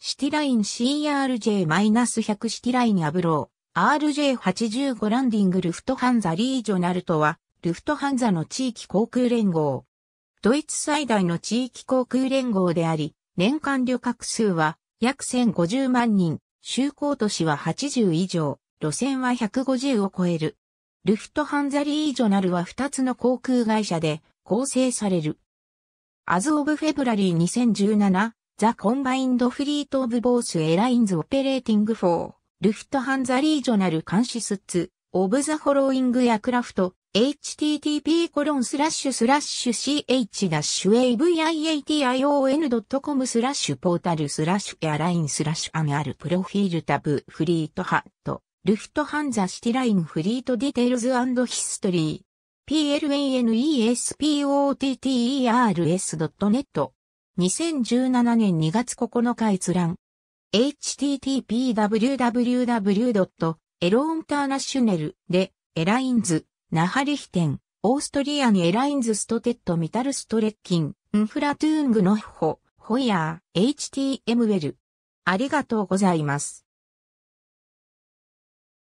シティライン CRJ-100 シティラインアブロー、RJ85 ランディングルフトハンザリージョナルとは、ルフトハンザの地域航空連合。ドイツ最大の地域航空連合であり、年間旅客数は約1050万人、就航都市は80以上、路線は150を超える。ルフトハンザリージョナルは2つの航空会社で構成される。アズ・オブ・フェブラリー2017、The Combined Fleet of Both Airlines Operating for Lufthansa Regional Consists of the Following Aircraft http コロンスラッシュスラッシュ ch-aviation.com スラッシュポータルスラッシュエアラインスラッシュアンアルプロフィールタブフリートハットルフトハンザシティラインフリートディテールズヒストリー p l a n e s p o t t e r s n e t 2017年2月9日閲覧。http://www.elointernational で、エラインズ、ナハリヒテン、オーストリアにエラインズストテッドミタルストレッキン、ンフラトゥーングノッホ、ホイヤー、HTML。ありがとうございます。